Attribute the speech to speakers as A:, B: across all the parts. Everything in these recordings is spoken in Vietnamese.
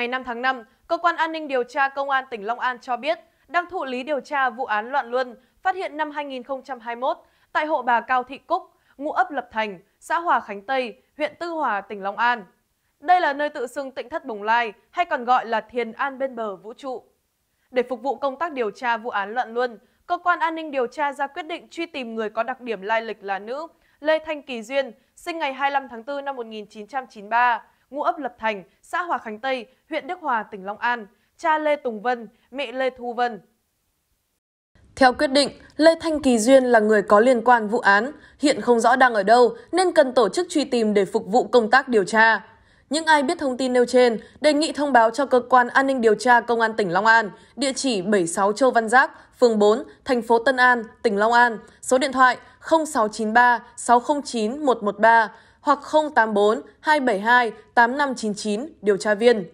A: Ngày 5 tháng 5, Cơ quan An ninh Điều tra Công an tỉnh Long An cho biết đang thụ lý điều tra vụ án loạn luân phát hiện năm 2021 tại hộ bà Cao Thị Cúc, ngụ ấp Lập Thành, xã Hòa Khánh Tây, huyện Tư Hòa, tỉnh Long An. Đây là nơi tự xưng tịnh thất Bồng Lai hay còn gọi là thiền an bên bờ vũ trụ. Để phục vụ công tác điều tra vụ án loạn luân, cơ quan an ninh điều tra ra quyết định truy tìm người có đặc điểm lai lịch là nữ, Lê Thanh Kỳ Duyên, sinh ngày 25 tháng 4 năm 1993, ngụ ấp Lập Thành, xã Hòa Khánh Tây, huyện Đức Hòa, tỉnh Long An, cha Lê Tùng Vân, mẹ Lê Thu Vân. Theo quyết định, Lê Thanh Kỳ Duyên là người có liên quan vụ án, hiện không rõ đang ở đâu nên cần tổ chức truy tìm để phục vụ công tác điều tra. Những ai biết thông tin nêu trên, đề nghị thông báo cho cơ quan an ninh điều tra Công an tỉnh Long An, địa chỉ 76 Châu Văn Giác, phường 4, thành phố Tân An, tỉnh Long An, số điện thoại 0693 609 113 hoặc 084 272 8599 điều tra viên.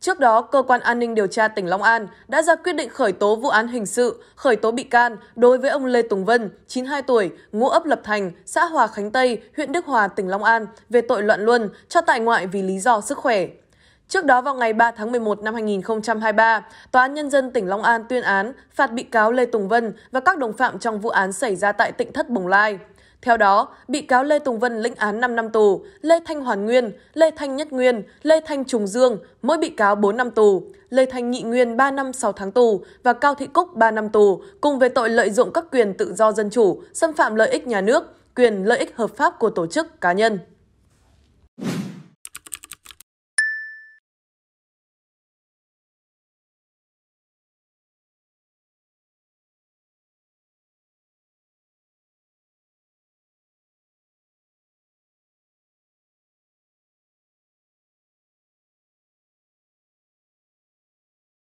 A: Trước đó, Cơ quan An ninh Điều tra tỉnh Long An đã ra quyết định khởi tố vụ án hình sự, khởi tố bị can đối với ông Lê Tùng Vân, 92 tuổi, ngụ ấp Lập Thành, xã Hòa Khánh Tây, huyện Đức Hòa, tỉnh Long An về tội loạn luân, cho tại ngoại vì lý do sức khỏe. Trước đó vào ngày 3 tháng 11 năm 2023, Tòa án Nhân dân tỉnh Long An tuyên án phạt bị cáo Lê Tùng Vân và các đồng phạm trong vụ án xảy ra tại tỉnh Thất Bồng Lai. Theo đó, bị cáo Lê Tùng Vân lĩnh án 5 năm tù, Lê Thanh Hoàn Nguyên, Lê Thanh Nhất Nguyên, Lê Thanh Trùng Dương, mỗi bị cáo 4 năm tù, Lê Thanh Nghị Nguyên 3 năm 6 tháng tù và Cao Thị Cúc 3 năm tù cùng về tội lợi dụng các quyền tự do dân chủ, xâm phạm lợi ích nhà nước, quyền lợi ích hợp pháp của tổ chức cá nhân.